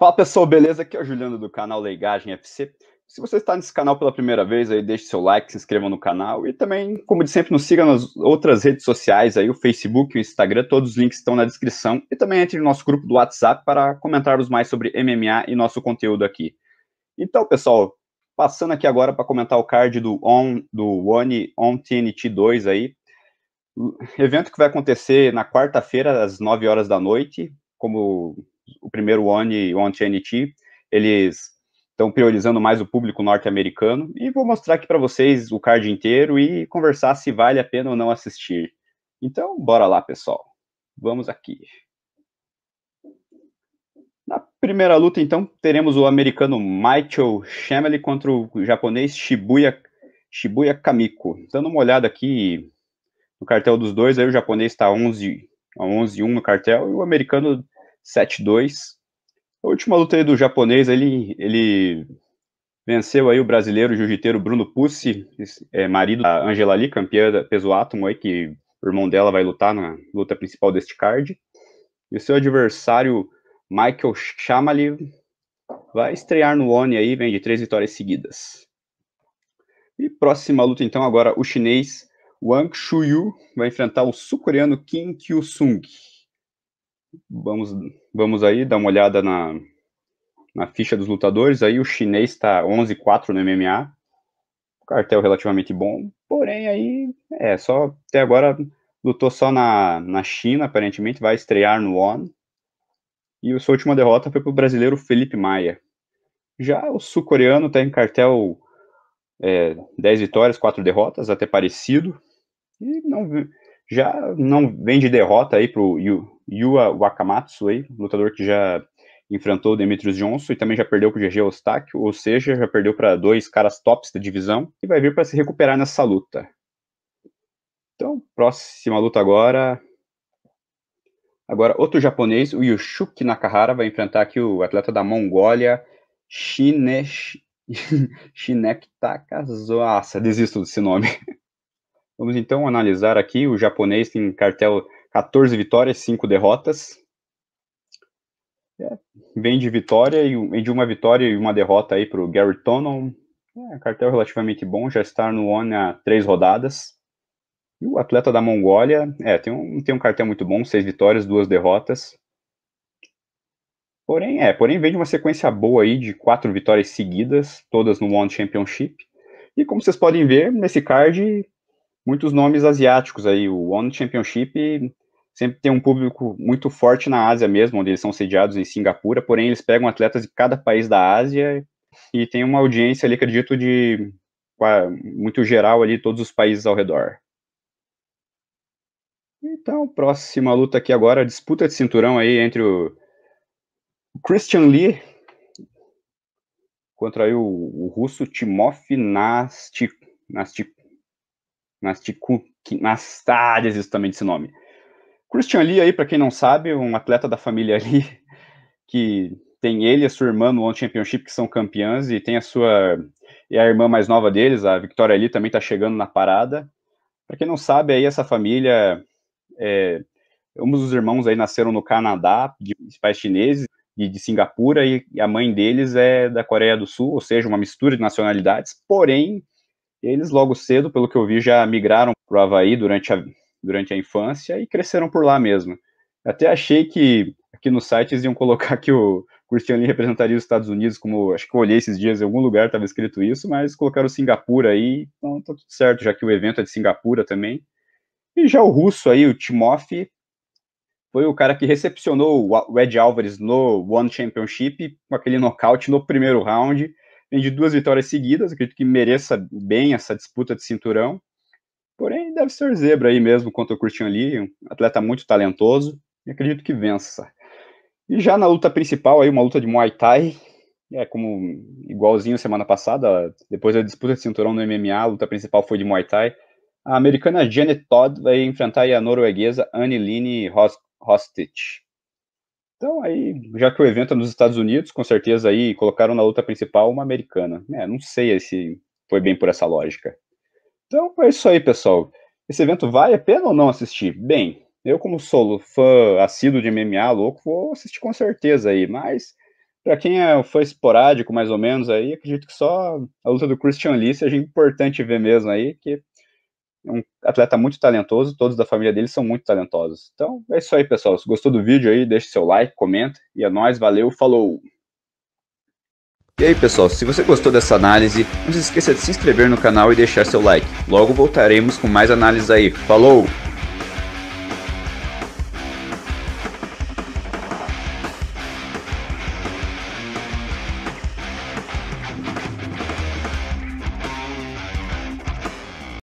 Fala pessoal, beleza? Aqui é o Juliano do canal Leigagem FC. Se você está nesse canal pela primeira vez, aí deixe seu like, se inscreva no canal e também, como de sempre, nos siga nas outras redes sociais, aí o Facebook, o Instagram, todos os links estão na descrição e também entre no nosso grupo do WhatsApp para comentarmos mais sobre MMA e nosso conteúdo aqui. Então, pessoal, passando aqui agora para comentar o card do On do One On TNT 2 aí. Evento que vai acontecer na quarta-feira às 9 horas da noite, como o primeiro One TNT eles estão priorizando mais o público norte-americano. E vou mostrar aqui para vocês o card inteiro e conversar se vale a pena ou não assistir. Então, bora lá, pessoal. Vamos aqui. Na primeira luta, então, teremos o americano Michael Shamley contra o japonês Shibuya, Shibuya Kamiko. Dando uma olhada aqui no cartel dos dois, aí o japonês está 11 a 11 1 no cartel e o americano 7-2. A última luta aí do japonês, ele, ele venceu aí o brasileiro jiu-jiteiro Bruno Pussi, é, marido da Angela Lee, campeã da peso átomo aí, que o irmão dela vai lutar na luta principal deste card. E o seu adversário, Michael Chamali, vai estrear no ONI aí, vem de três vitórias seguidas. E próxima luta então agora, o chinês Wang Shuyu vai enfrentar o sul-coreano Kim Kyu-sung. Vamos, vamos aí dar uma olhada na, na ficha dos lutadores. Aí o chinês está 11-4 no MMA. Cartel relativamente bom, porém aí é só até agora lutou só na, na China, aparentemente vai estrear no ONU. E sua última derrota foi para o brasileiro Felipe Maia. Já o sul-coreano está em cartel é, 10 vitórias, 4 derrotas, até parecido. E não, já não vem de derrota aí para o Yua Wakamatsu, lutador que já enfrentou o Demetrius Johnson e também já perdeu para o GG Ostáquio, ou seja, já perdeu para dois caras tops da divisão e vai vir para se recuperar nessa luta. Então, próxima luta agora. Agora, outro japonês, o Yushuki Nakahara, vai enfrentar aqui o atleta da Mongólia, Shinesh... Shinek Desisto desse nome. Vamos então analisar aqui. O japonês tem cartel 14 vitórias, 5 derrotas. É, vem de vitória e de uma vitória e uma derrota aí para o Gary Tonon. É, cartel relativamente bom, já está no ONE há três rodadas. E o atleta da Mongólia, é, tem um, tem um cartel muito bom, seis vitórias, duas derrotas. Porém, é, porém vem de uma sequência boa aí de quatro vitórias seguidas, todas no One Championship. E como vocês podem ver, nesse card muitos nomes asiáticos aí. O ONU Championship sempre tem um público muito forte na Ásia mesmo, onde eles são sediados em Singapura, porém eles pegam atletas de cada país da Ásia e tem uma audiência ali, acredito, de muito geral ali, todos os países ao redor. Então, próxima luta aqui agora, disputa de cinturão aí entre o Christian Lee contra aí o, o russo Timof Nastik, Nastik, Nastiku Nastades, tá isso também desse nome. Christian Lee aí, para quem não sabe, um atleta da família ali que tem ele e a sua irmã no One Championship, que são campeãs, e tem a sua e a irmã mais nova deles, a Victoria Lee, também está chegando na parada. Para quem não sabe, aí essa família, é, ambos os irmãos aí nasceram no Canadá, de pais chineses, e de Singapura, e a mãe deles é da Coreia do Sul, ou seja, uma mistura de nacionalidades, porém eles logo cedo, pelo que eu vi, já migraram para o Havaí durante a, durante a infância e cresceram por lá mesmo. Até achei que aqui no site eles iam colocar que o Christian Lee representaria os Estados Unidos, como acho que eu olhei esses dias em algum lugar, estava escrito isso, mas colocaram Singapura aí, então tá tudo certo, já que o evento é de Singapura também. E já o russo aí, o Timof, foi o cara que recepcionou o Ed Álvares no One Championship com aquele nocaute no primeiro round. Vem de duas vitórias seguidas, acredito que mereça bem essa disputa de cinturão. Porém, deve ser zebra aí mesmo contra o Christian Lee, um atleta muito talentoso, e acredito que vença. E já na luta principal, aí uma luta de Muay Thai, é como igualzinho semana passada, depois da disputa de cinturão no MMA, a luta principal foi de Muay Thai. A americana Janet Todd vai enfrentar a norueguesa Anneline Hostic. Então aí, já que o evento é nos Estados Unidos, com certeza aí colocaram na luta principal uma americana. É, não sei se foi bem por essa lógica. Então é isso aí, pessoal. Esse evento vale a pena ou não assistir? Bem, eu como sou fã assíduo de MMA, louco, vou assistir com certeza aí, mas para quem é fã esporádico, mais ou menos, aí, acredito que só a luta do Christian Lee seja importante ver mesmo aí, que um atleta muito talentoso, todos da família dele são muito talentosos. Então é isso aí, pessoal. Se gostou do vídeo aí, deixe seu like, comenta e é nóis, valeu, falou! E aí pessoal, se você gostou dessa análise, não se esqueça de se inscrever no canal e deixar seu like. Logo voltaremos com mais análises aí. Falou!